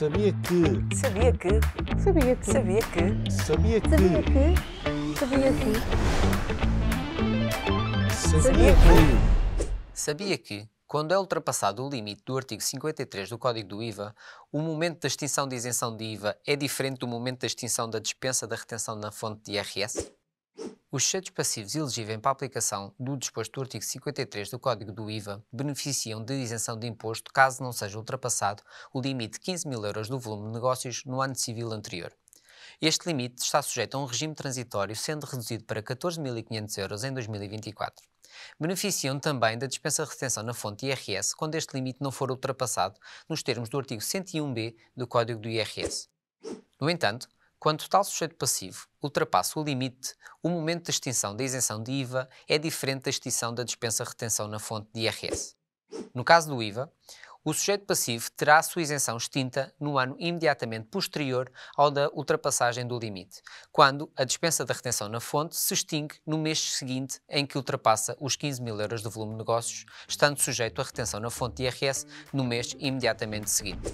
Sabia que. Sabia que. Sabia que. Sabia que. Sabia que. Sabia que. Sabia que. Sabia que. Sabia que. Quando é ultrapassado o limite do artigo 53 do Código do IVA, o momento da extinção de isenção de IVA é diferente do momento da extinção da dispensa da retenção na fonte de IRS? Os sujeitos passivos elegíveis para a aplicação do disposto do artigo 53 do Código do IVA beneficiam de isenção de imposto caso não seja ultrapassado o limite de 15 mil euros do volume de negócios no ano civil anterior. Este limite está sujeito a um regime transitório, sendo reduzido para 14.500 euros em 2024. Beneficiam também da dispensa de retenção na fonte IRS quando este limite não for ultrapassado, nos termos do artigo 101b do Código do IRS. No entanto, quando o sujeito passivo ultrapassa o limite, o momento da extinção da isenção de IVA é diferente da extinção da dispensa-retenção na fonte de IRS. No caso do IVA, o sujeito passivo terá a sua isenção extinta no ano imediatamente posterior ao da ultrapassagem do limite, quando a dispensa da retenção na fonte se extingue no mês seguinte em que ultrapassa os 15 mil euros de volume de negócios, estando sujeito à retenção na fonte de IRS no mês imediatamente seguinte.